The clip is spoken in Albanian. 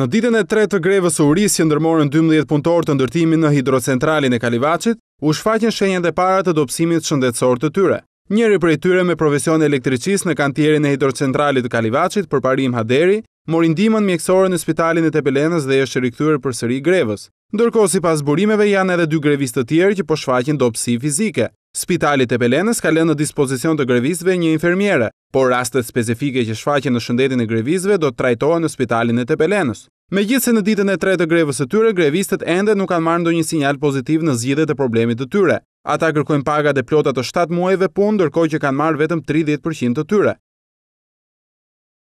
Në ditën e tre të grevës u rrisë që ndërmorën 12 punëtor të ndërtimin në hidrocentralin e Kalivacit, u shfaqen shenjën dhe para të dopsimit shëndetsor të tyre. Njëri për e tyre me profesion e elektricis në kantierin e hidrocentralit të Kalivacit për parim haderi, mori ndimën mjekësore në spitalin e Tepelenës dhe është rikëtyrë për sëri grevës. Ndërko si pas burimeve janë edhe dy grevis të tjerë që po shfaqen dopsi fizike. Spitalit e Pelenës ka lënë në dispozicion të grevisve një infermjere, por rastet specifike që shfaqen në shëndetin e grevizve do të trajtohen në spitalin e Tepelenës. Me gjithë se në ditën e tre të grevës e tyre, grevistet ende nuk kanë marrë ndo një sinjal pozitiv në zgjidhe të problemit të tyre. Ata kërkojnë pagat e plotat të 7 muajve pun, dërkoj që kanë marrë vetëm 30% të tyre.